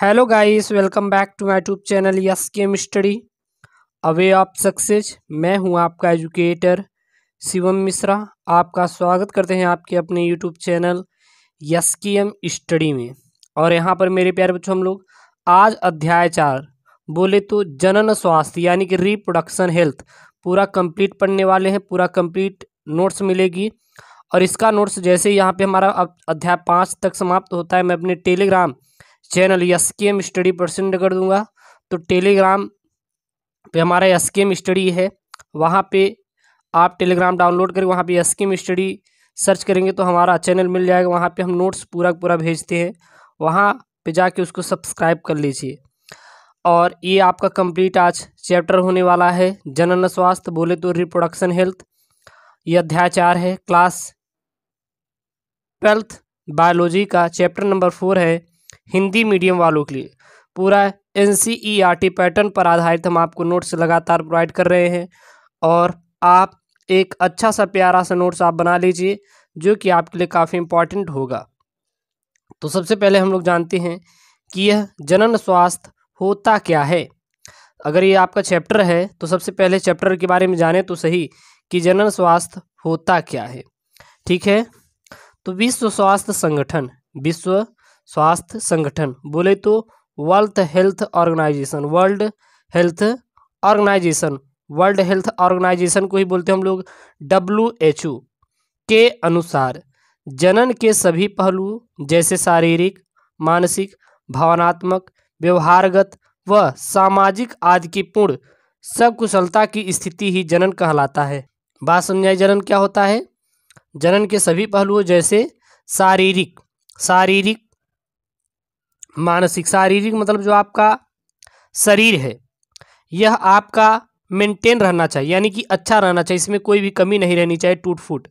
Hello guys welcome back to my tube channel S K M study a way of success मैं हूं आपका educator Shivam Mishra आपका स्वागत करते हैं आपके अपने YouTube channel S K M study में और यहां पर मेरे प्यारे बच्चों हम लोग आज अध्याय चार बोले तो जनन स्वास्थ्य यानी कि रिप्रोडक्शन हेल्थ पूरा कंप्लीट पढ़ने वाले हैं पूरा कंप्लीट नोट्स मिलेगी और इसका नोट्स जैसे यहाँ पे हमारा अध्याय पाँच तक समाप्त होता है मैं अपने Telegram channel S K M study प्रसन्न कर दूंगा तो टेलीग्राम पे हमारा एस के एम स्टडी है वहाँ पे आप टेलीग्राम डाउनलोड करें वहाँ पे S K M study search करेंगे तो हमारा चैनल मिल जाएगा वहाँ पे हम नोट्स पूरा पूरा भेजते हैं वहाँ पे जाके उसको सब्सक्राइब कर लीजिए और ये आपका कंप्लीट आज चैप्टर होने वाला है जनन स्वास्थ्य बोले तो रिप्रोडक्शन हेल्थ ये अध्याय चार है क्लास ट्वेल्थ बायोलॉजी का चैप्टर नंबर फोर है हिंदी मीडियम वालों के लिए पूरा एन पैटर्न पर आधारित हम आपको नोट्स लगातार प्रोवाइड कर रहे हैं और आप एक अच्छा सा प्यारा सा नोट्स आप बना लीजिए जो कि आपके लिए काफ़ी इम्पॉर्टेंट होगा तो सबसे पहले हम लोग जानते हैं कि यह जनन स्वास्थ्य होता क्या है अगर ये आपका चैप्टर है तो सबसे पहले चैप्टर के बारे में जाने तो सही कि जनन स्वास्थ्य होता क्या है ठीक है तो विश्व स्वास्थ्य संगठन विश्व स्वास्थ्य संगठन बोले तो world health organization world health organization world health organization को ही बोलते हैं हम लोग डब्ल्यू एच ओ के अनुसार जनन के सभी पहलू जैसे शारीरिक मानसिक भावनात्मक व्यवहारगत व सामाजिक आदि की पूर्ण सकुशलता की स्थिति ही जनन कहलाता है बात समझाए जनन क्या होता है जनन के सभी पहलुओं जैसे शारीरिक शारीरिक मानसिक शारीरिक मतलब जो आपका शरीर है यह आपका मेंटेन रहना चाहिए यानी कि अच्छा रहना चाहिए इसमें कोई भी कमी नहीं रहनी चाहिए टूट फूट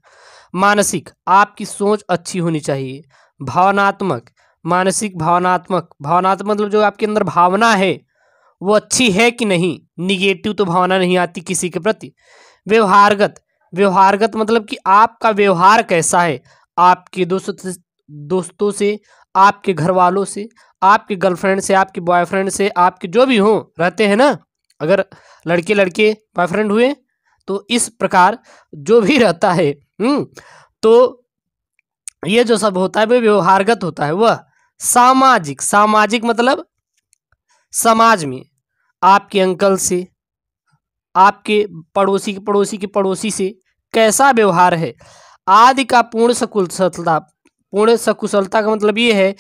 मानसिक आपकी सोच अच्छी होनी चाहिए भावनात्मक मानसिक भावनात्मक भावनात्मक मतलब जो आपके अंदर भावना है वो अच्छी है कि नहीं निगेटिव तो भावना नहीं आती किसी के प्रति व्यवहारगत व्यवहारगत मतलब कि आपका व्यवहार कैसा है आपके दोस्त दोस्तों से आपके घर वालों से आपकी गर्लफ्रेंड से आपकी बॉयफ्रेंड से आपके जो भी हों रहते हैं ना अगर लड़के लड़के बॉयफ्रेंड हुए तो इस प्रकार जो भी रहता है हुँ? हम्म, तो ये जो सब होता है वह व्यवहारगत होता है वह सामाजिक सामाजिक मतलब समाज में आपके अंकल से आपके पड़ोसी के पड़ोसी के पड़ोसी से कैसा व्यवहार है आदि का पूर्ण सकुशलता पूर्ण सकुशलता का मतलब ये है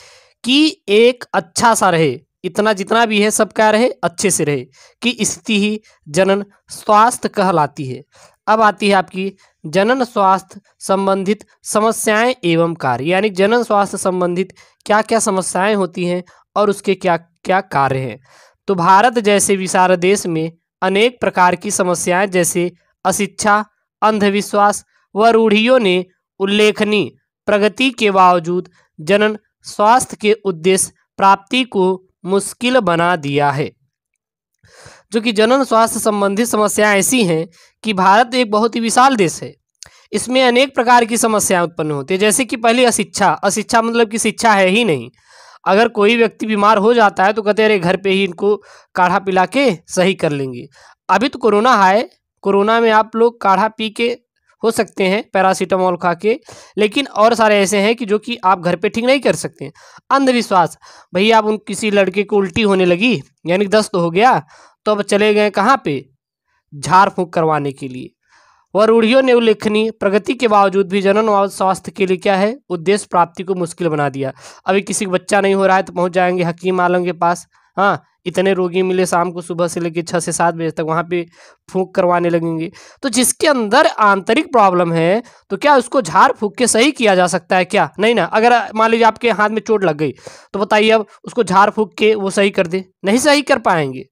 कि एक अच्छा सा रहे इतना जितना भी है सब क्या रहे अच्छे से रहे कि स्थिति ही जनन स्वास्थ्य कहलाती है अब आती है आपकी जनन स्वास्थ्य संबंधित समस्याएं एवं कार्य यानी जनन स्वास्थ्य संबंधित क्या क्या समस्याएं होती हैं और उसके क्या क्या कार्य हैं तो भारत जैसे विशाल देश में अनेक प्रकार की समस्याएं जैसे अशिक्षा अंधविश्वास व रूढ़ियों ने उल्लेखनीय प्रगति के बावजूद जनन स्वास्थ्य के उद्देश्य प्राप्ति को मुश्किल बना दिया है जो कि जनन स्वास्थ्य संबंधी समस्याएं ऐसी हैं कि भारत एक बहुत ही विशाल देश है इसमें अनेक प्रकार की समस्याएं उत्पन्न होती है जैसे कि पहली अशिक्षा अशिक्षा मतलब कि शिक्षा है ही नहीं अगर कोई व्यक्ति बीमार हो जाता है तो कहते अरे घर पे ही इनको काढ़ा पिला के सही कर लेंगे अभी तो कोरोना है कोरोना में आप लोग काढ़ा पी के हो सकते हैं पैरासीटामोल खा के लेकिन और सारे ऐसे हैं कि जो कि आप घर पे ठीक नहीं कर सकते अंधविश्वास भैया आप उन किसी लड़के को उल्टी होने लगी यानी दस्त हो गया तो अब चले गए कहाँ पे झाड़ फूँक करवाने के लिए वह रूढ़ियों ने उल्लेखनीय प्रगति के बावजूद भी जनन और स्वास्थ्य के लिए क्या है उद्देश्य प्राप्ति को मुश्किल बना दिया अभी किसी का बच्चा नहीं हो रहा है तो पहुँच जाएंगे हकीम आलम के पास हाँ इतने रोगी मिले शाम को सुबह से लेकर छः से सात बजे तक वहाँ पे फूंक करवाने लगेंगे तो जिसके अंदर आंतरिक प्रॉब्लम है तो क्या उसको झाड़ फूंक के सही किया जा सकता है क्या नहीं ना अगर मान लीजिए आपके हाथ में चोट लग गई तो बताइए अब उसको झाड़ फूंक के वो सही कर दे नहीं सही कर पाएंगे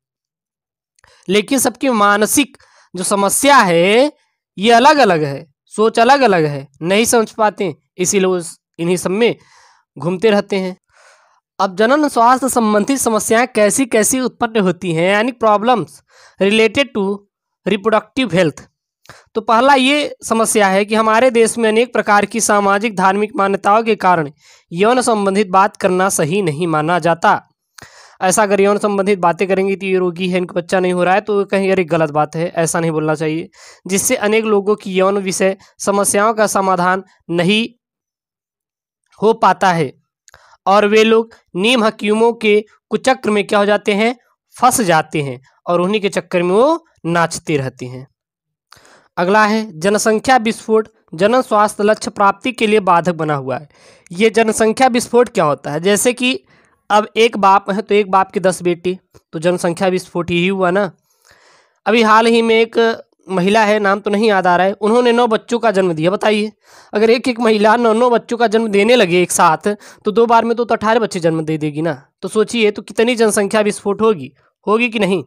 लेकिन सबकी मानसिक जो समस्या है ये अलग अलग है सोच अलग अलग है नहीं समझ पाते इसीलिए इन्हीं सब में घूमते रहते हैं अब जनन स्वास्थ्य संबंधित समस्याएं कैसी कैसी उत्पन्न होती हैं यानी problems related to reproductive health तो पहला ये समस्या है कि हमारे देश में अनेक प्रकार की सामाजिक धार्मिक मान्यताओं के कारण यौन संबंधित बात करना सही नहीं माना जाता ऐसा अगर यौन संबंधित बातें करेंगे तो ये रोगी है इनको बच्चा नहीं हो रहा है तो कहीं यार गलत बात है ऐसा नहीं बोलना चाहिए जिससे अनेक लोगों की यौन विषय समस्याओं का समाधान नहीं हो पाता है और वे लोग नीम हकीमों के कुचक्र में क्या हो जाते हैं फंस जाते हैं और उन्हीं के चक्कर में वो नाचते रहते हैं अगला है जनसंख्या विस्फोट जन स्वास्थ्य लक्ष्य प्राप्ति के लिए बाधक बना हुआ है ये जनसंख्या विस्फोट क्या होता है जैसे कि अब एक बाप है तो एक बाप की दस बेटी तो जनसंख्या विस्फोट यही हुआ ना अभी हाल ही में एक महिला है नाम तो नहीं याद आ रहा है उन्होंने नौ बच्चों का जन्म दिया बताइए अगर एक एक महिला नौ नौ बच्चों का जन्म देने लगे एक साथ तो दो बार में तो, तो अठारह बच्चे जन्म दे देगी ना तो सोचिए तो कितनी जनसंख्या विस्फोट होगी होगी कि नहीं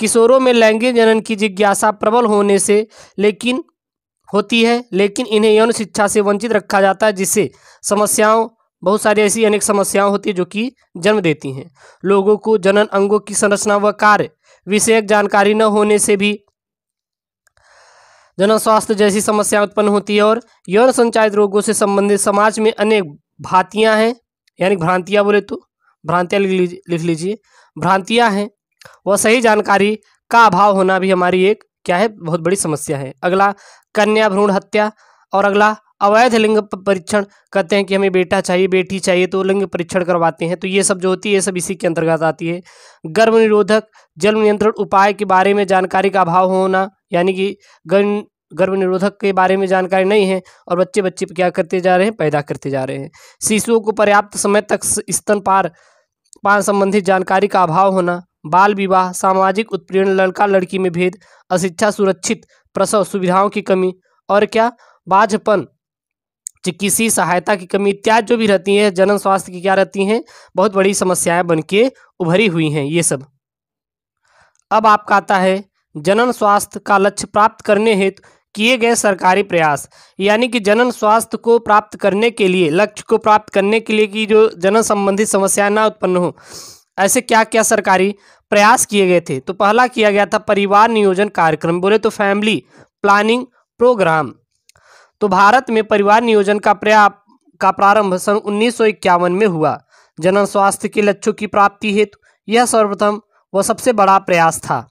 किशोरों में लैंगिक जनन की जिज्ञासा प्रबल होने से लेकिन होती है लेकिन इन्हें यौन शिक्षा से वंचित रखा जाता है जिससे समस्याओं बहुत सारी ऐसी अनेक समस्याएं होती है जो कि जन्म देती हैं लोगों को जनन अंगों की संरचना व कार्य विषयक जानकारी न होने से भी जन स्वास्थ्य जैसी समस्याएं उत्पन्न होती है और यौन संचालित रोगों से संबंधित समाज में अनेक भांतियाँ हैं यानी भ्रांतियाँ बोले तो भ्रांतियाँ लिख लीजिए भ्रांतियाँ हैं वह सही जानकारी का अभाव होना भी हमारी एक क्या है बहुत बड़ी समस्या है अगला कन्या भ्रूण हत्या और अगला अवैध लिंग परीक्षण कहते हैं कि हमें बेटा चाहिए बेटी चाहिए तो लिंग परीक्षण करवाते हैं तो ये सब जो होती है ये सब इसी के अंतर्गत आती है गर्भ निरोधक जल नियंत्रण उपाय के बारे में जानकारी का अभाव होना यानी कि गर्भ गर्भ निरोधक के बारे में जानकारी नहीं है और बच्चे बच्चे क्या करते जा रहे हैं पैदा करते जा रहे हैं शिशुओं को पर्याप्त समय तक स्तन पार पान संबंधित जानकारी का अभाव होना बाल विवाह सामाजिक उत्पीड़न लड़का लड़की में भेद अशिक्षा सुरक्षित प्रसव सुविधाओं की कमी और क्या बाझपन चिकित्सीय सहायता की कमी इत्यादि जो भी रहती है जनन स्वास्थ्य की क्या रहती हैं बहुत बड़ी समस्याएं बन के उभरी हुई हैं ये सब अब आपका आता है जनन स्वास्थ्य का लक्ष्य प्राप्त करने हेतु किए गए सरकारी प्रयास यानी कि जनन स्वास्थ्य को प्राप्त करने के लिए लक्ष्य को प्राप्त करने के लिए कि जो जनन संबंधित समस्याएं ना उत्पन्न हो ऐसे क्या क्या सरकारी प्रयास किए गए थे तो पहला किया गया था परिवार नियोजन कार्यक्रम बोले तो फैमिली प्लानिंग प्रोग्राम तो भारत में परिवार नियोजन का प्रया का प्रारंभ सन उन्नीस में हुआ जनन स्वास्थ्य के लक्ष्यों की प्राप्ति हेतु यह सर्वप्रथम व सबसे बड़ा प्रयास था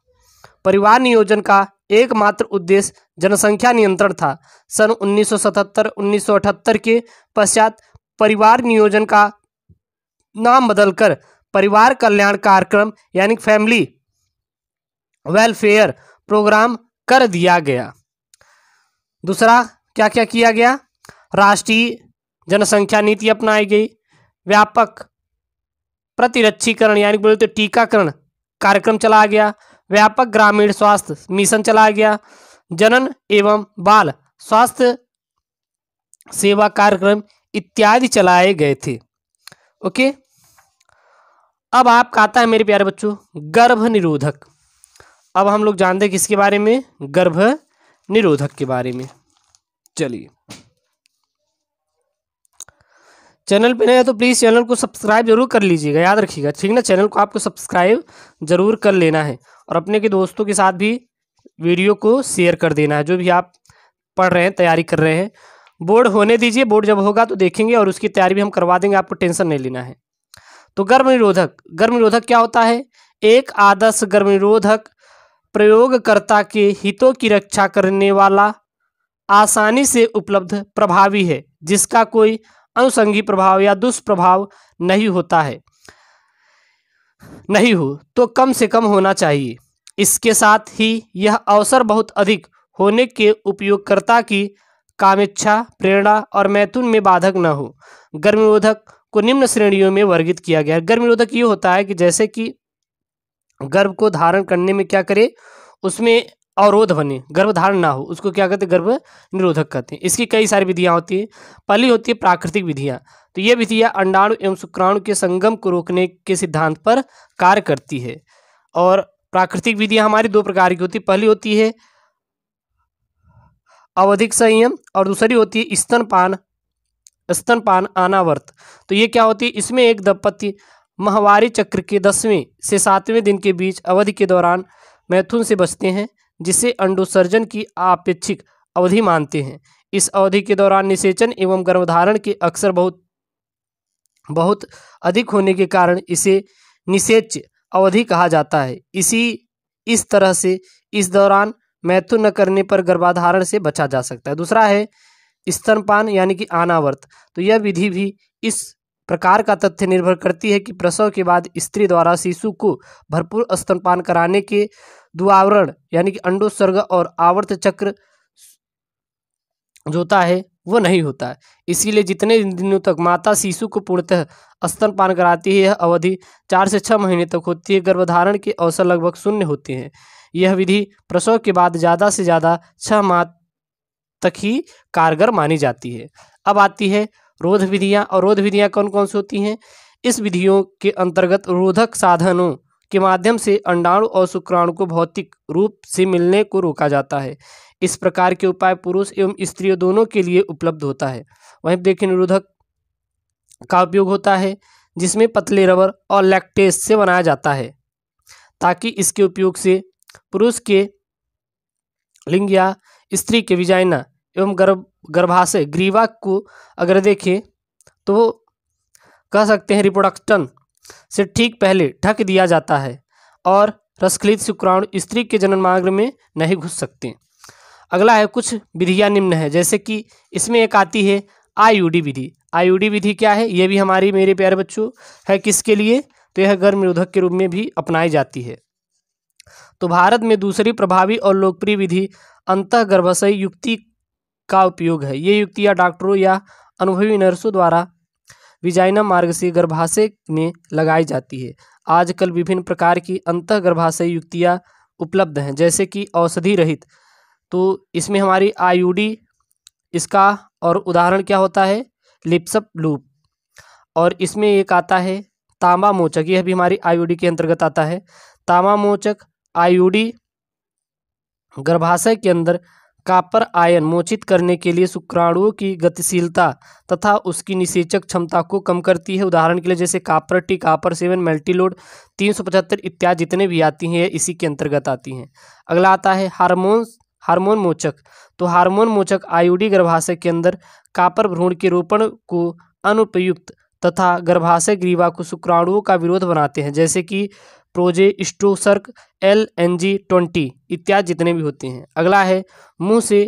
परिवार नियोजन का एकमात्र उद्देश्य जनसंख्या नियंत्रण था सन 1977-1978 के पश्चात परिवार नियोजन का नाम बदलकर परिवार कल्याण कार्यक्रम यानी फैमिली वेलफेयर प्रोग्राम कर दिया गया दूसरा क्या क्या किया गया राष्ट्रीय जनसंख्या नीति अपनाई गई व्यापक प्रतिरक्षीकरण यानी बोले तो टीकाकरण कार्यक्रम चलाया गया व्यापक ग्रामीण स्वास्थ्य मिशन चलाया गया जनन एवं बाल स्वास्थ्य सेवा कार्यक्रम इत्यादि चलाए गए थे ओके अब आपका आता है मेरे प्यारे बच्चों गर्भ निरोधक अब हम लोग जानते हैं किसके बारे में गर्भ निरोधक के बारे में चलिए चैनल पे नए हैं तो प्लीज़ चैनल को सब्सक्राइब जरूर कर लीजिएगा याद रखिएगा ठीक ना चैनल को आपको सब्सक्राइब जरूर कर लेना है और अपने के दोस्तों के साथ भी वीडियो को शेयर कर देना है जो भी आप पढ़ रहे हैं तैयारी कर रहे हैं बोर्ड होने दीजिए बोर्ड जब होगा तो देखेंगे और उसकी तैयारी भी हम करवा देंगे आपको टेंशन नहीं लेना है तो गर्भ निरोधक गर्भ निरोधक क्या होता है एक आदर्श गर्भ निरोधक प्रयोगकर्ता के हितों की रक्षा करने वाला आसानी से उपलब्ध प्रभावी है जिसका कोई अनुसंगी प्रभाव या दुष्प्रभाव नहीं होता है नहीं हो तो कम से कम होना चाहिए इसके साथ ही यह अवसर बहुत अधिक होने के उपयोगकर्ता की कामेच्छा प्रेरणा और मैथुन में बाधक न हो गर्मरोधक को निम्न श्रेणियों में वर्गित किया गया है गर्मरोधक ये होता है कि जैसे कि गर्भ को धारण करने में क्या करे उसमें अवरोध बने गर्भधारण ना हो उसको क्या कहते हैं गर्भ निरोधक कहते हैं इसकी कई सारी विधियाँ होती है पहली होती है प्राकृतिक विधियाँ तो ये विधियाँ अंडाणु एवं शुक्राणु के संगम को रोकने के सिद्धांत पर कार्य करती है और प्राकृतिक विधियाँ हमारी दो प्रकार की होती है पहली होती है अवधिक संयम और दूसरी होती है स्तनपान स्तनपान अनावर्त तो ये क्या होती है इसमें एक दंपति महावारी चक्र के दसवें से सातवें दिन के बीच अवधि के दौरान मैथुन से बचते हैं जिसे अंडोसर्जन की आपेक्षिक अवधि मानते हैं इस अवधि के दौरान निषेचन एवं गर्भधारण के अक्सर बहुत बहुत अधिक होने के कारण इसे निषेच अवधि कहा जाता है इसी इस तरह से इस दौरान मैथुन न करने पर गर्भाधारण से बचा जा सकता है दूसरा है स्तनपान यानी कि आनावर्त तो यह विधि भी इस प्रकार का तथ्य निर्भर करती है कि प्रसव के बाद स्त्री द्वारा शिशु को भरपूर स्तनपान कराने के द्वावरण यानी कि अंडोसर्ग और आवर्त चक्र जो होता है वो नहीं होता है इसीलिए जितने दिनों तक माता शिशु को पूर्णतः स्तनपान कराती है यह अवधि चार से छः महीने तक होती है गर्भधारण के अवसर लगभग शून्य होते हैं यह विधि प्रसव के बाद ज़्यादा से ज़्यादा छः माह तक ही कारगर मानी जाती है अब आती है रोध विधियाँ और रोध विधियाँ कौन कौन सी होती हैं इस विधियों के अंतर्गत रोधक साधनों के माध्यम से अंडाणु और शुक्राणु को भौतिक रूप से मिलने को रोका जाता है इस प्रकार के उपाय पुरुष एवं स्त्रियों दोनों के लिए उपलब्ध होता है वहीं देखिए निरोधक का उपयोग होता है जिसमें पतले रबर और लैक्टेस से बनाया जाता है ताकि इसके उपयोग से पुरुष के लिंग या स्त्री के विजाइना एवं गर्भ गर्भाशय ग्रीवा को अगर देखें तो कह सकते हैं रिप्रोडक्शन से ठीक पहले ढक दिया जाता है और रसखलित शुक्राणु स्त्री के जनन मार्ग में नहीं घुस सकते अगला है कुछ विधियाँ निम्न है जैसे कि इसमें एक आती है आयुडी विधि आयुडी विधि क्या है ये भी हमारी मेरे प्यारे बच्चों है किसके लिए तो यह गर्म निरोधक के रूप में भी अपनाई जाती है तो भारत में दूसरी प्रभावी और लोकप्रिय विधि अंत गर्भाशय युक्ति का उपयोग है ये युक्तियाँ डॉक्टरों या अनुभवी नर्सों द्वारा विजाइना मार्ग से गर्भाशय में लगाई जाती है आजकल विभिन्न प्रकार की अंत गर्भाशय युक्तियाँ उपलब्ध हैं जैसे कि औषधि रहित तो इसमें हमारी आयुडी इसका और उदाहरण क्या होता है लिप्सप लूप और इसमें एक आता है तांबा मोचक यह भी हमारी आयुडी के अंतर्गत आता है तांबा मोचक आयुडी गर्भाशय के अंदर कापर आयन मोचित करने के लिए शुक्राणुओं की गतिशीलता तथा उसकी निषेचक क्षमता को कम करती है उदाहरण के लिए जैसे copper T copper seven multiload तीन सौ पचहत्तर इत्यादि जितने भी आती हैं इसी के अंतर्गत आती हैं अगला आता है हार्मोन्स हार्मोन मोचक तो हार्मोन मोचक आयुडी गर्भाशय के अंदर कापर भ्रूण के रोपण को अनुपयुक्त तथा गर्भाशय ग्रीवा को शुक्राणुओं का विरोध बनाते हैं जैसे कि progestasert L N G twenty इत्यादि जितने भी होते हैं अगला है मुंह से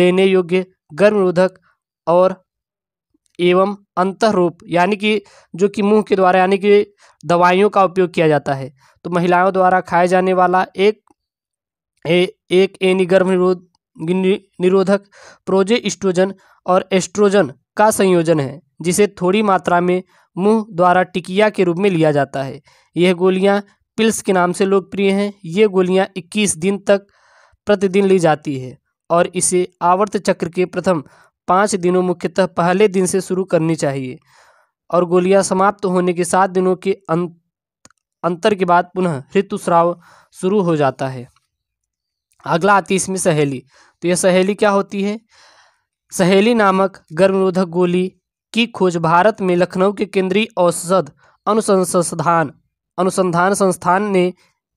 लेने योग्य गर्भरोधक और एवं अंतरूप यानी कि जो कि मुंह के द्वारा यानी कि दवाइयों का उपयोग किया जाता है तो महिलाओं द्वारा खाए जाने वाला एक ए, एक एनी गर्भ निरोध निरोधक प्रोजेस्ट्रोजन और एस्ट्रोजन का संयोजन है जिसे थोड़ी मात्रा में मुंह द्वारा टिकिया के रूप में लिया जाता है यह गोलियां पिल्स के नाम से लोकप्रिय हैं ये गोलियां 21 दिन तक प्रतिदिन ली जाती है और इसे आवर्त चक्र के प्रथम पाँच दिनों मुख्यतः पहले दिन से शुरू करनी चाहिए और गोलियां समाप्त होने के सात दिनों के अंत अंतर के बाद पुनः ऋतुस्राव शुरू हो जाता है अगला आती इसमें सहेली तो यह सहेली क्या होती है सहेली नामक गर्मरोधक गोली की खोज भारत में लखनऊ के केंद्रीय औषध अनुसंधान अनुसंधान संस्थान ने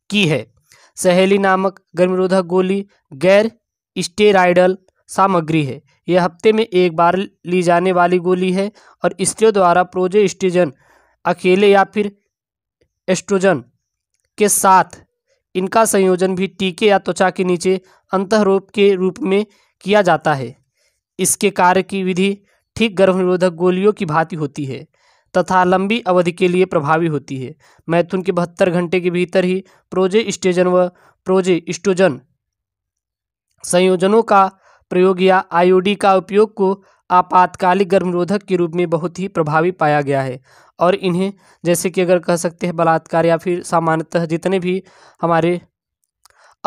की है सहेली नामक गर्मरोधक गोली गैर स्टेराइडल सामग्री है यह हफ्ते में एक बार ली जाने वाली गोली है और स्त्रियों द्वारा प्रोजेस्टिजन अकेले या फिर एस्ट्रोजन के साथ इनका संयोजन भी टीके या त्वचा के नीचे अंतरूप के रूप में किया जाता है इसके कार्य की विधि ठीक गर्भनिरोधक गोलियों की भांति होती है तथा लंबी अवधि के लिए प्रभावी होती है मैथुन के बहत्तर घंटे के भीतर ही स्टेजन व प्रोजेस्टोजन संयोजनों का प्रयोग या आयोडी का उपयोग को आपातकालिक गर्मरोधक के रूप में बहुत ही प्रभावी पाया गया है और इन्हें जैसे कि अगर कह सकते हैं बलात्कार या फिर सामान्यतः जितने भी हमारे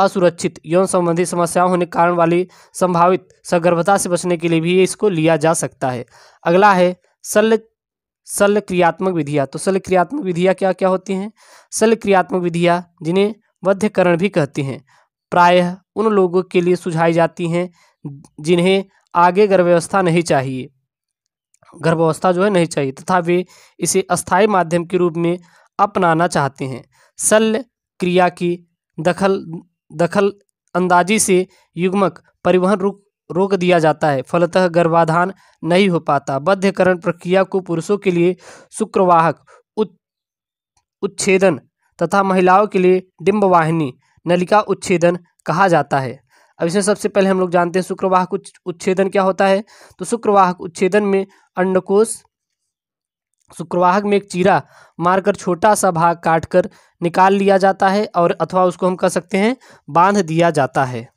असुरक्षित यौन संबंधी समस्याओं होने के कारण वाली संभावित सगर्भता से बचने के लिए भी इसको लिया जा सकता है अगला है शल्य शल्य क्रियात्मक विधियाँ तो शल्य क्रियात्मक विधियाँ क्या क्या होती हैं शल्य क्रियात्मक विधियाँ जिन्हें वध्यकरण भी कहते हैं प्रायः उन लोगों के लिए सुझाई जाती हैं जिन्हें आगे गर्भव्यवस्था नहीं चाहिए गर्भावस्था जो है नहीं चाहिए तथा वे इसे अस्थायी माध्यम के रूप में अपनाना चाहते हैं शल्य क्रिया की दखल दखल अंदाजी से युग्मक परिवहन रूप रोक दिया जाता है फलतः गर्भाधान नहीं हो पाता बद्धकरण प्रक्रिया को पुरुषों के लिए शुक्रवाहक उच्छेदन तथा महिलाओं के लिए डिम्बवाहिनी नलिका उच्छेदन कहा जाता है अब इसमें सबसे पहले हम लोग जानते हैं शुक्रवाहक उच्छेदन क्या होता है तो शुक्रवाहक उच्छेदन में अंडकोश शुक्रवाहक में एक चीरा मारकर छोटा सा भाग काटकर निकाल लिया जाता है और अथवा उसको हम कह सकते हैं बांध दिया जाता है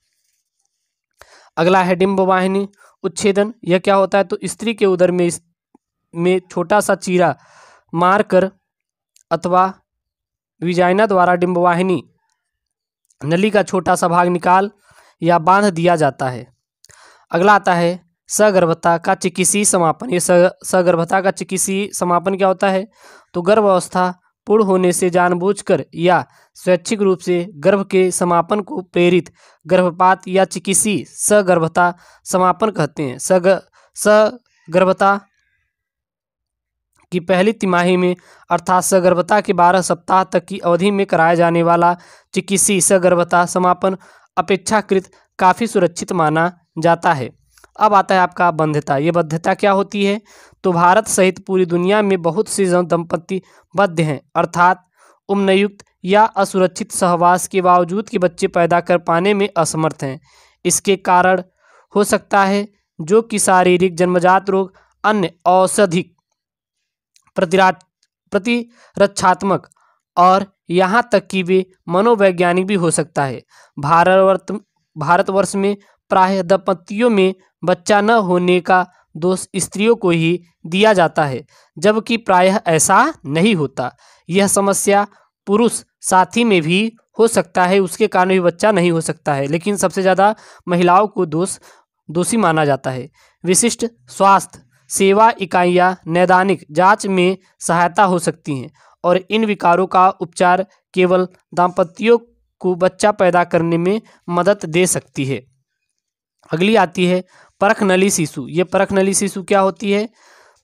अगला है डिम्बवाहिनी उच्छेदन यह क्या होता है तो स्त्री के उदर में में छोटा सा चीरा मारकर अथवा विजाइना द्वारा डिम्बवाहिनी नली का छोटा सा भाग निकाल या बांध दिया जाता है अगला आता है सगर्भता का चिकित्सीय समापन ये सगर्भता का चिकित्सीय समापन क्या होता है तो गर्भावस्था पूर्ण होने से जानबूझकर या स्वैच्छिक रूप से गर्भ के समापन को प्रेरित गर्भपात या चिकित्सी सगर्भता समापन कहते हैं सग सगर्भता की पहली तिमाही में अर्थात सगर्भता के 12 सप्ताह तक की अवधि में कराया जाने वाला चिकित्सी सगर्भता समापन अपेक्षाकृत काफ़ी सुरक्षित माना जाता है अब आता है आपका बंध्यता ये बद्धता क्या होती है तो भारत सहित पूरी दुनिया में बहुत से दंपत्ति बद्ध हैं अर्थात उम्रयुक्त या असुरक्षित सहवास के बावजूद के बच्चे पैदा कर पाने में असमर्थ हैं इसके कारण हो सकता है जो कि शारीरिक जन्मजात रोग अन्य औषधिक प्रतिरक्षात्मक और यहाँ तक कि वे मनोवैज्ञानिक भी हो सकता है भारतवर्त भारतवर्ष में प्राय दंपतियों में बच्चा न होने का दोष स्त्रियों को ही दिया जाता है जबकि प्रायः ऐसा नहीं होता यह समस्या पुरुष साथी में भी हो सकता है उसके कारण भी बच्चा नहीं हो सकता है लेकिन सबसे ज़्यादा महिलाओं को दोष दोषी माना जाता है विशिष्ट स्वास्थ्य सेवा इकाइयाँ नैदानिक जांच में सहायता हो सकती हैं और इन विकारों का उपचार केवल दाम्पत्यों को बच्चा पैदा करने में मदद दे सकती है अगली आती है परख नली शिशु ये परख नली शिशु क्या होती है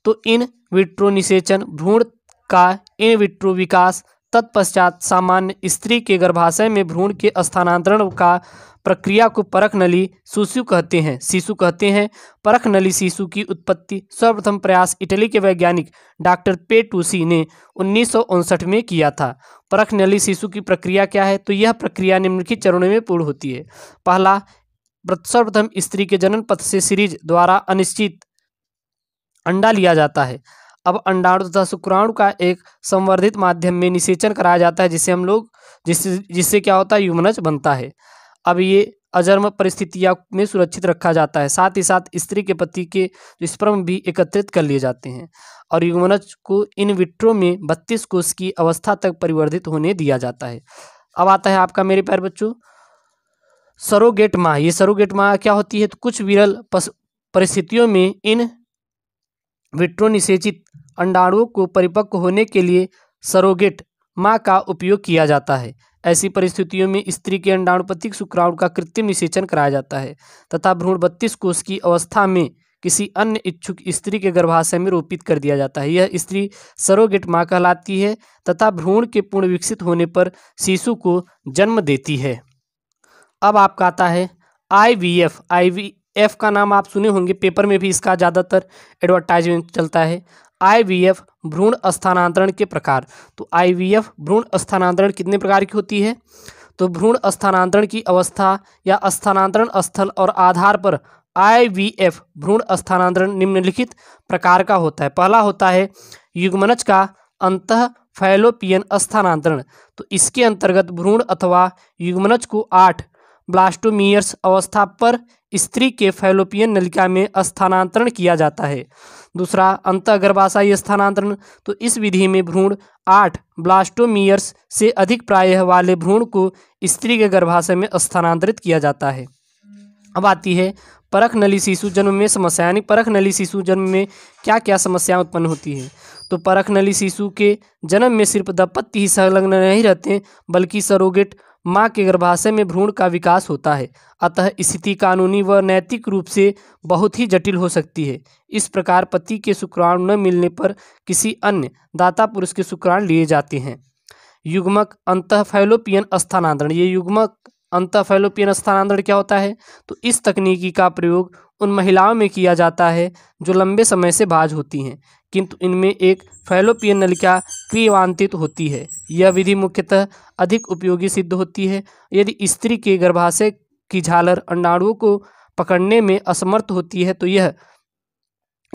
तो इन विट्रो निषेचन भ्रूण का इन विट्रो विकास तत्पश्चात सामान्य स्त्री के गर्भाशय में भ्रूण के स्थानांतरण का प्रक्रिया को परख नली शिशु कहते हैं शिशु कहते हैं परख नली शिशु की उत्पत्ति सर्वप्रथम प्रयास इटली के वैज्ञानिक डॉक्टर पेटूसी ने उन्नीस में किया था परख नली शिशु की प्रक्रिया क्या है तो यह प्रक्रिया निम्नलिखित चरणों में पूर्ण होती है पहला सर्वप्रथम स्त्री के जनन पथ से सीरीज द्वारा अनिश्चित अंडा लिया जाता है अब अंडाणु तथा शुक्राणु का एक संवर्धित माध्यम में निषेचन कराया जाता है जिसे हम लोग जिससे जिससे क्या होता है युमनज बनता है अब ये अजर्म परिस्थितियाँ में सुरक्षित रखा जाता है साथ ही साथ स्त्री के पति के स्पर्म भी एकत्रित कर लिए जाते हैं और युवनज को इन विट्रो में बत्तीस कोष की अवस्था तक परिवर्धित होने दिया जाता है अब आता है आपका मेरे प्यार बच्चों सरोगेट माँ ये सरोगेट माँ क्या होती है तो कुछ विरल परिस्थितियों में इन विट्रो निषेचित अंडाणुओं को परिपक्व होने के लिए सरोगेट माँ का उपयोग किया जाता है ऐसी परिस्थितियों में स्त्री के अंडाणुपतिक शुक्राणु का कृत्रिम निषेचन कराया जाता है तथा भ्रूण बत्तीस कोष की अवस्था में किसी अन्य इच्छुक स्त्री के गर्भाशय में रोपित कर दिया जाता है यह स्त्री सरोगेट माँ कहलाती है तथा भ्रूण के पूर्ण विकसित होने पर शिशु को जन्म देती है अब आपका आता है I V F I V F का नाम आप सुने होंगे पेपर में भी इसका ज़्यादातर एडवर्टाइजमेंट चलता है आईवीएफ भ्रूण स्थानांतरण के प्रकार तो आईवीएफ भ्रूण स्थानांतरण कितने प्रकार की होती है तो भ्रूण स्थानांतरण की अवस्था या स्थानांतरण स्थल और आधार पर आईवीएफ भ्रूण स्थानांतरण निम्नलिखित प्रकार का होता है पहला होता है युग्मनज का अंत फैलोपियन स्थानांतरण तो इसके अंतर्गत भ्रूण अथवा युग्मनज को आठ ब्लास्टोमियर्स अवस्था पर स्त्री के फैलोपियन नलिका में स्थानांतरण किया जाता है दूसरा अंत गर्भाशाई स्थानांतरण तो इस विधि में भ्रूण आठ ब्लास्टोमियर्स से अधिक प्रायः वाले भ्रूण को स्त्री के गर्भाशय में स्थानांतरित किया जाता है अब आती है परख नली शिशु जन्म में समस्या यानी परख नली शिशु जन्म में क्या क्या समस्याएं उत्पन्न होती हैं तो परख नली शिशु के जन्म में सिर्फ दपत्ति ही संलग्न नहीं रहते बल्कि सरोगेट माँ के गर्भाशय में भ्रूण का विकास होता है अतः स्थिति कानूनी व नैतिक रूप से बहुत ही जटिल हो सकती है इस प्रकार पति के शुक्राणु न मिलने पर किसी अन्य दाता पुरुष के शुक्राणु लिए जाते हैं युग्मक अंत फैलोपियन स्थानांतरण ये युग्मक अंत फैलोपियन स्थानांतरण क्या होता है तो इस तकनीकी का प्रयोग उन महिलाओं में किया जाता है जो लंबे समय से भाज होती हैं किंतु इनमें एक फैलोपियन नलिका क्रीवांतित होती है यह विधि मुख्यतः अधिक उपयोगी सिद्ध होती है यदि स्त्री के गर्भाशय की झालर अंडाणुओं को पकड़ने में असमर्थ होती है तो यह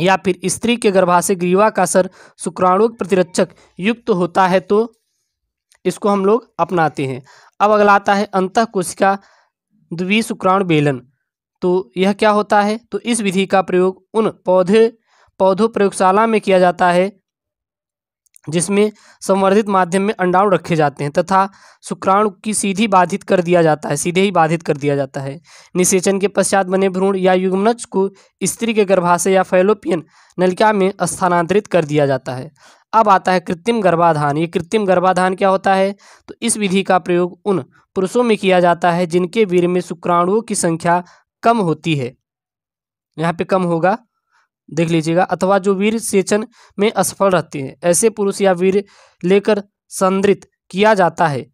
या फिर स्त्री के गर्भाशय ग्रीवा का सर शुक्राणु प्रतिरक्षक युक्त होता है तो इसको हम लोग अपनाते हैं अब अगला आता है अंत कोशिका द्विशुक्राणु बेलन तो यह क्या होता है तो इस विधि का प्रयोग उन पौधे पौधों प्रयोगशाला में किया जाता है जिसमें संवर्धित माध्यम में अंडाणु रखे जाते हैं तथा शुक्राणु की सीधी बाधित कर दिया जाता है सीधे ही बाधित कर दिया जाता है निषेचन के पश्चात बने भ्रूण या युग्मनज को स्त्री के गर्भाशय या फैलोपियन नलिका में स्थानांतरित कर दिया जाता है अब आता है कृत्रिम गर्भाधान ये कृत्रिम गर्भाधान क्या होता है तो इस विधि का प्रयोग उन पुरुषों में किया जाता है जिनके वीर में शुक्राणुओं की संख्या कम होती है यहाँ पे कम होगा देख लीजिएगा अथवा जो वीर सेचन में असफल रहते हैं ऐसे पुरुष या वीर लेकर संदृत किया जाता है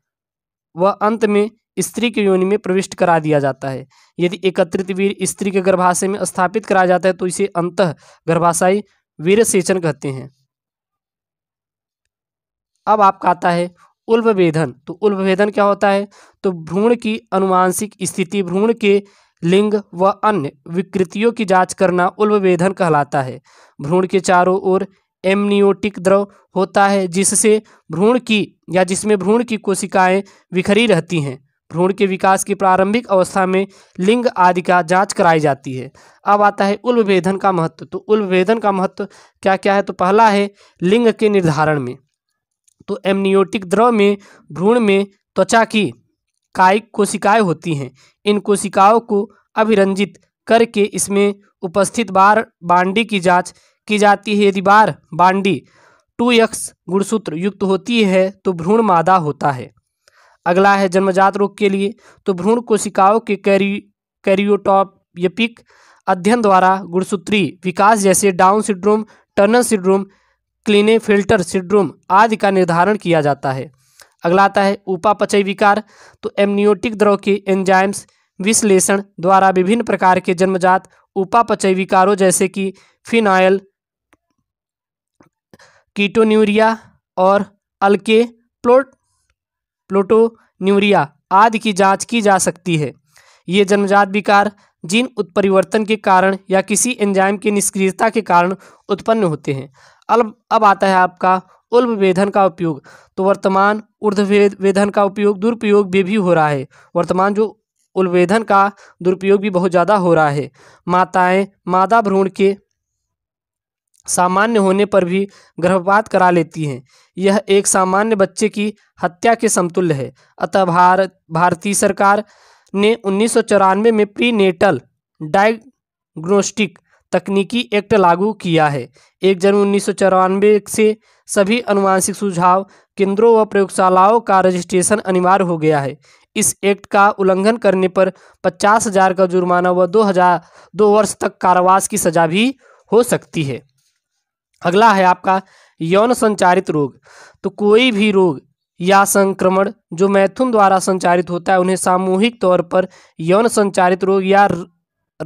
वह अंत में स्त्री के योनि में प्रविष्ट करा दिया जाता है यदि एकत्रित वीर स्त्री के गर्भाशय में स्थापित कराया जाता है तो इसे अंत गर्भाशयी वीर सेचन कहते हैं अब आपका आता है उल्भ वेदन तो उल्भ वेदन क्या होता है तो भ्रूण की अनुवांशिक स्थिति भ्रूण के लिंग व अन्य विकृतियों की जांच करना उल्ववेधन कहलाता है भ्रूण के चारों ओर एमनियोटिक द्रव होता है जिससे भ्रूण की या जिसमें भ्रूण की कोशिकाएं विखरी रहती हैं भ्रूण के विकास की प्रारंभिक अवस्था में लिंग आदि का जांच कराई जाती है अब आता है उल्वभेदन का महत्व तो उल्वभेदन का महत्व क्या क्या है तो पहला है लिंग के निर्धारण में तो एमनियोटिक द्रव में भ्रूण में त्वचा की कायिक कोशिकाएं होती हैं इन कोशिकाओं को अभिरंजित करके इसमें उपस्थित बार बांडी की जांच की जाती है यदि बार बांडी टू यक्स गुणसूत्र युक्त होती है तो भ्रूण मादा होता है अगला है जन्मजात रोग के लिए तो भ्रूण कोशिकाओं के कैरी कैरियोटॉपिक अध्ययन द्वारा गुणसूत्री विकास जैसे Down syndrome Turner syndrome Klinefelter syndrome आदि का निर्धारण किया जाता है अगला आता है उपापचय विकार तो एमनियोटिक द्रव के एंजाइम्स विश्लेषण द्वारा विभिन्न प्रकार के जन्मजात उपापचय विकारों जैसे कि फिनाइल कीटोन्यूरिया और अल्के प्लोट प्लोटोन्यूरिया आदि की जांच की जा सकती है ये जन्मजात विकार जीन उत्परिवर्तन के कारण या किसी एंजाइम की निष्क्रियता के कारण उत्पन्न होते हैं अब अब आता है आपका उल्म वेधन का उपयोग तो वर्तमान ऊर्ध्व वेधन का उपयोग दुरुपयोग भी, भी हो रहा है वर्तमान जो उल्वेधन का दुरुपयोग भी बहुत ज़्यादा हो रहा है माताएं मादा भ्रूण के सामान्य होने पर भी गर्भपात करा लेती हैं यह एक सामान्य बच्चे की हत्या के समतुल्य है अतः भार भारतीय सरकार ने उन्नीस में प्रीनेटल डायग्नोस्टिक तकनीकी एक्ट लागू किया है एक जनवरी उन्नीस से सभी अनुवांशिक सुझाव केंद्रों व प्रयोगशालाओं का रजिस्ट्रेशन अनिवार्य हो गया है इस एक्ट का उल्लंघन करने पर पचास हजार का जुर्माना व दो हजार दो वर्ष तक कारावास की सजा भी हो सकती है अगला है आपका यौन संचारित रोग तो कोई भी रोग या संक्रमण जो मैथुन द्वारा संचारित होता है उन्हें सामूहिक तौर पर यौन संचारित रोग या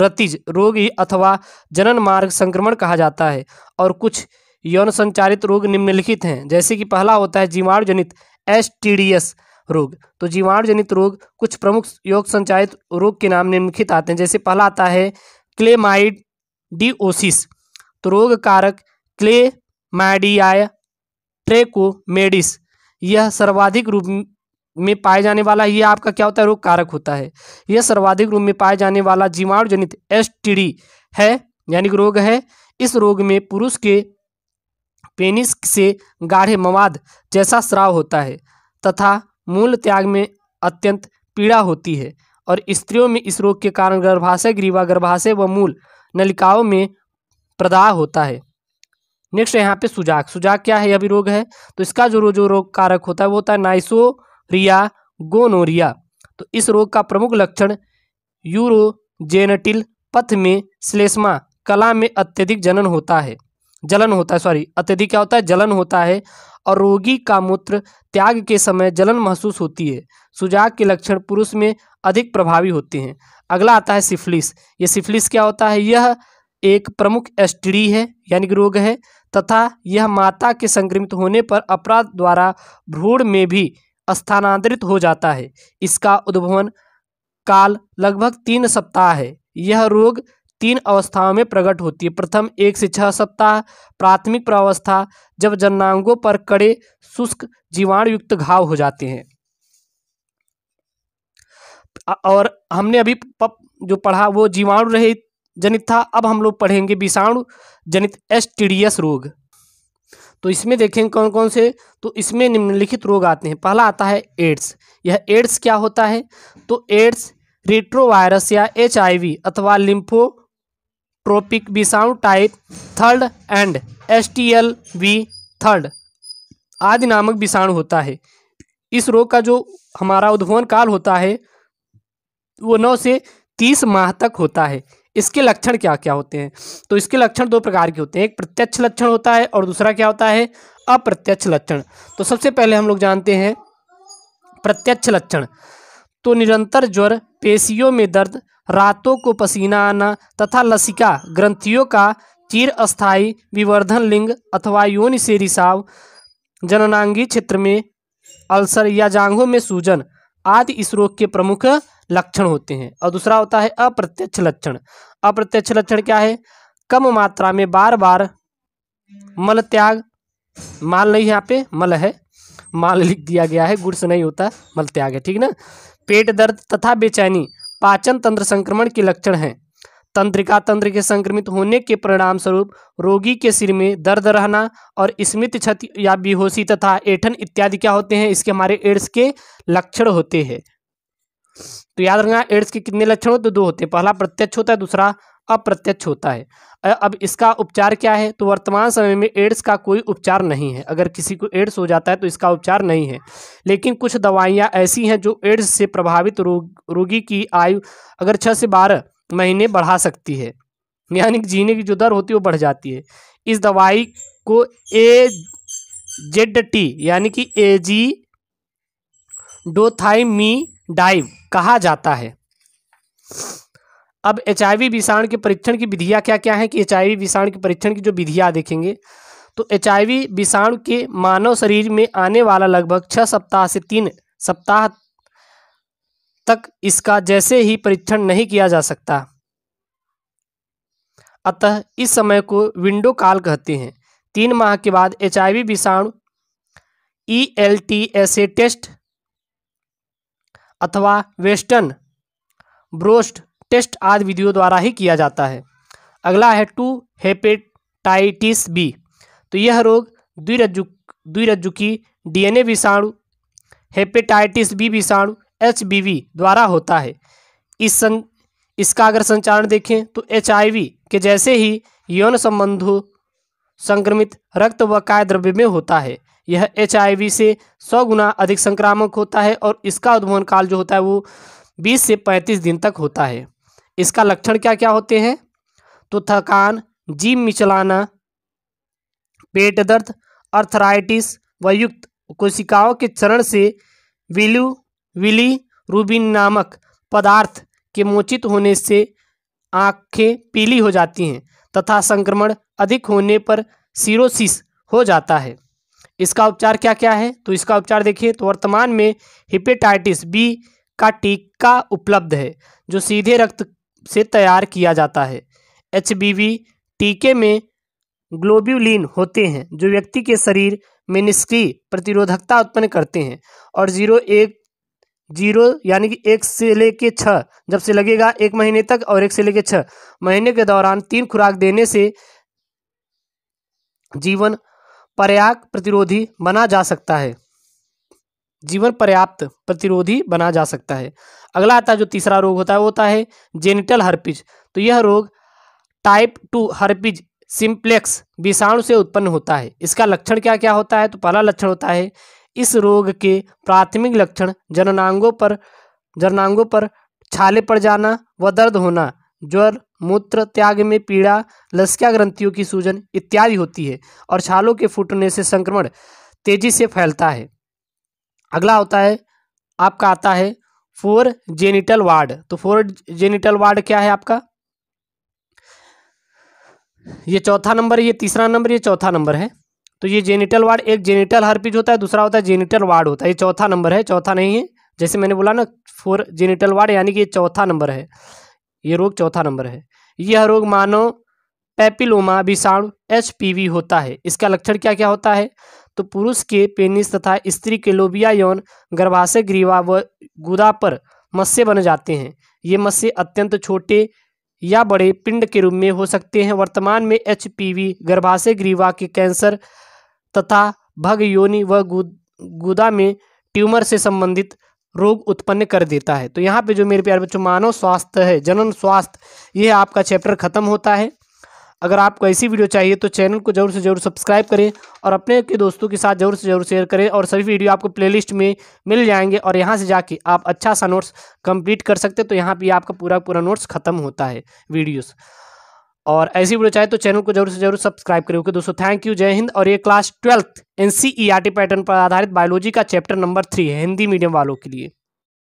रतिज रोग अथवा जनन मार्ग संक्रमण कहा जाता है और कुछ यौन संचारित रोग निम्नलिखित हैं जैसे कि पहला होता है जीवाणु जनित एस रोग तो जीवाणु जनित रोग कुछ प्रमुख योग संचारित रोग के नाम निम्नलिखित आते हैं जैसे पहला आता है क्लेमाइड डिओसिस तो रोग कारक क्ले ट्रेकोमेडिस यह सर्वाधिक रूप में पाए जाने वाला यह आपका क्या होता है रोग कारक होता है यह सर्वाधिक रूप में पाए जाने वाला जीवाणुजनित एस है यानी रोग है इस रोग में पुरुष के पेनिस से गाढ़े मवाद जैसा स्राव होता है तथा मूल त्याग में अत्यंत पीड़ा होती है और स्त्रियों में इस रोग के कारण गर्भाशय ग्रीवा गर्भाशय व मूल नलिकाओं में प्रदाह होता है नेक्स्ट यहाँ पे सुजाक सुजाक क्या है यह भी रोग है तो इसका जो जो रोग कारक होता है वो होता है नाइसोरिया गोनोरिया तो इस रोग का प्रमुख लक्षण यूरोजेनेटिल पथ में श्लेष्मा कला में अत्यधिक जनन होता है जलन होता है सॉरी अत्यधिक क्या होता है जलन होता है और रोगी का मूत्र त्याग के समय जलन महसूस होती है सुजाग के लक्षण पुरुष में अधिक प्रभावी होते हैं अगला आता है सिफिलिस ये सिफिलिस क्या होता है यह एक प्रमुख एसटीडी है यानी कि रोग है तथा यह माता के संक्रमित होने पर अपराध द्वारा भ्रूण में भी स्थानांतरित हो जाता है इसका उद्भवन काल लगभग तीन सप्ताह है यह रोग तीन अवस्थाओं में प्रकट होती है प्रथम एक से छह सप्ताह प्राथमिक प्रावस्था जब जन्नांगों पर कड़े शुष्क जीवाणुयुक्त घाव हो जाते हैं और हमने अभी पप जो पढ़ा वो जीवाणु रहित जनित था अब हम लोग पढ़ेंगे विषाणु जनित एस रोग तो इसमें देखेंगे कौन कौन से तो इसमें निम्नलिखित रोग आते हैं पहला आता है एड्स यह एड्स क्या होता है तो एड्स रेट्रोवायरस या एच अथवा लिम्फो ट्रोपिक विषाणु type third and S T L V third आदि नामक विषाणु होता है इस रोग का जो हमारा उद्भवन काल होता है वो नौ से तीस माह तक होता है इसके लक्षण क्या क्या होते हैं तो इसके लक्षण दो प्रकार के होते हैं एक प्रत्यक्ष लक्षण होता है और दूसरा क्या होता है अप्रत्यक्ष लक्षण तो सबसे पहले हम लोग जानते हैं प्रत्यक्ष लक्षण तो निरंतर ज्वर पेशियों में दर्द रातों को पसीना आना तथा लसिका ग्रंथियों का चीर अस्थायी विवर्धन लिंग अथवा योनि से रिसाव जननांगी क्षेत्र में अल्सर या जांघों में सूजन आदि इस रोग के प्रमुख लक्षण होते हैं और दूसरा होता है अप्रत्यक्ष लक्षण अप्रत्यक्ष लक्षण क्या है कम मात्रा में बार बार मल त्याग माल नहीं यहाँ पे मल है माल लिख दिया गया है गुड़ से नहीं होता मल त्याग है ठीक ना पेट दर्द तथा बेचैनी पाचन तंत्र संक्रमण के लक्षण हैं तंत्रिका तंत्र के संक्रमित होने के परिणाम स्वरूप रोगी के सिर में दर्द रहना और स्मित क्षति या बेहोशी तथा ऐठन इत्यादि क्या होते हैं इसके हमारे एड्स के लक्षण होते हैं तो याद रखना एड्स के कितने लक्षण होते तो दो होते हैं पहला प्रत्यक्ष होता है दूसरा अप्रत्यक्ष होता है अब इसका उपचार क्या है तो वर्तमान समय में एड्स का कोई उपचार नहीं है अगर किसी को एड्स हो जाता है तो इसका उपचार नहीं है लेकिन कुछ दवाइयाँ ऐसी हैं जो एड्स से प्रभावित रोग रोगी की आयु अगर छः से बारह महीने बढ़ा सकती है यानी कि जीने की जो दर होती है वो बढ़ जाती है इस दवाई को ए जेड टी यानी कि ए जी डोथाइमी डाइव कहा जाता है अब एच आई के परीक्षण की विधियाँ क्या क्या हैं कि एच आई विषाणु के परीक्षण की जो विधियाँ देखेंगे तो एच आई विषाणु के मानव शरीर में आने वाला लगभग छः सप्ताह से तीन सप्ताह तक इसका जैसे ही परीक्षण नहीं किया जा सकता अतः इस समय को विंडो काल कहते हैं तीन माह के बाद एच आई विषाणु E L T S A test अथवा वेस्टर्न ब्रोस्ट टेस्ट आदि विधियों द्वारा ही किया जाता है अगला है टू हेपेटाइटिस बी तो यह रोग द्विरज्जु द्विरज्जु की डीएनए विषाणु हेपेटाइटिस बी विषाणु एच द्वारा होता है इस सं इसका अगर संचारण देखें तो एच के जैसे ही यौन संबंधों संक्रमित रक्त व काय द्रव्य में होता है यह एच से सौ गुना अधिक संक्रामक होता है और इसका उद्भवन काल जो होता है वो बीस से पैंतीस दिन तक होता है इसका लक्षण क्या क्या होते हैं तो थकान जीव मिचलाना पेट दर्द अर्थराइटिस वयुक्त कोशिकाओं के चरण से विलू विली रूबिन नामक पदार्थ के मोचित होने से आंखें पीली हो जाती हैं तथा संक्रमण अधिक होने पर सीरोसिस हो जाता है इसका उपचार क्या क्या है तो इसका उपचार देखिए तो वर्तमान में हिपेटाइटिस बी का टीका उपलब्ध है जो सीधे रक्त से तैयार किया जाता है एच टीके में ग्लोब्यूलिन होते हैं जो व्यक्ति के शरीर में निष्क्रिय प्रतिरोधकता उत्पन्न करते हैं और जीरो एक जीरो यानी कि एक से लेके छः जब से लगेगा एक महीने तक और एक से लेके छः महीने के दौरान तीन खुराक देने से जीवन पर्याप्त प्रतिरोधी बना जा सकता है जीवन पर्याप्त प्रतिरोधी बना जा सकता है अगला आता है जो तीसरा रोग होता है वो होता है जेनिटल हर्पिज तो यह रोग टाइप टू हर्पिज सिंप्लेक्स विषाणु से उत्पन्न होता है इसका लक्षण क्या क्या होता है तो पहला लक्षण होता है इस रोग के प्राथमिक लक्षण जननांगों पर जननांगों पर छाले पड़ जाना व दर्द होना ज्वर मूत्र त्याग में पीड़ा लसिका ग्रंथियों की सूजन इत्यादि होती है और छालों के फूटने से संक्रमण तेजी से फैलता है अगला होता है आपका आता है फोर जेनिटल वार्ड तो फोर जेनिटल वार्ड क्या है आपका ये चौथा नंबर ये तीसरा नंबर ये चौथा नंबर है तो ये जेनिटल वार्ड एक जेनिटल हर्पिज होता है दूसरा होता है जेनिटल वार्ड होता है ये चौथा नंबर है चौथा नहीं है जैसे मैंने बोला ना फोर जेनिटल वार्ड यानी कि ये चौथा नंबर है ये रोग चौथा नंबर है यह रोग मानव पैपिलोमा विषाणु एच होता है इसका लक्षण क्या क्या होता है तो पुरुष के पेनिस तथा स्त्री के लोबिया यौन गर्भाशय ग्रीवा व गुदा पर मत्स्य बन जाते हैं ये मत्स्य अत्यंत छोटे या बड़े पिंड के रूप में हो सकते हैं वर्तमान में एच गर्भाशय ग्रीवा के कैंसर तथा भग योनि व गुदा में ट्यूमर से संबंधित रोग उत्पन्न कर देता है तो यहाँ पे जो मेरे प्यार बच्चों मानव स्वास्थ्य है जनन स्वास्थ्य यह आपका चैप्टर खत्म होता है अगर आपको ऐसी वीडियो चाहिए तो चैनल को जरूर से जरूर सब्सक्राइब करें और अपने के दोस्तों के साथ जरूर से जरूर शेयर करें और सभी वीडियो आपको प्लेलिस्ट में मिल जाएंगे और यहाँ से जाके आप अच्छा सा नोट्स कंप्लीट कर सकते हैं तो यहाँ पर आपका पूरा पूरा नोट्स खत्म होता है वीडियोज़ और ऐसी वीडियो चाहे तो चैनल को जरूर से जरूर सब्सक्राइब करें ओके दोस्तों थैंक यू जय हिंद और ये class twelfth N C E R T pattern पर आधारित बायोलॉजी का चैप्टर नंबर थ्री है हिंदी मीडियम वालों के लिए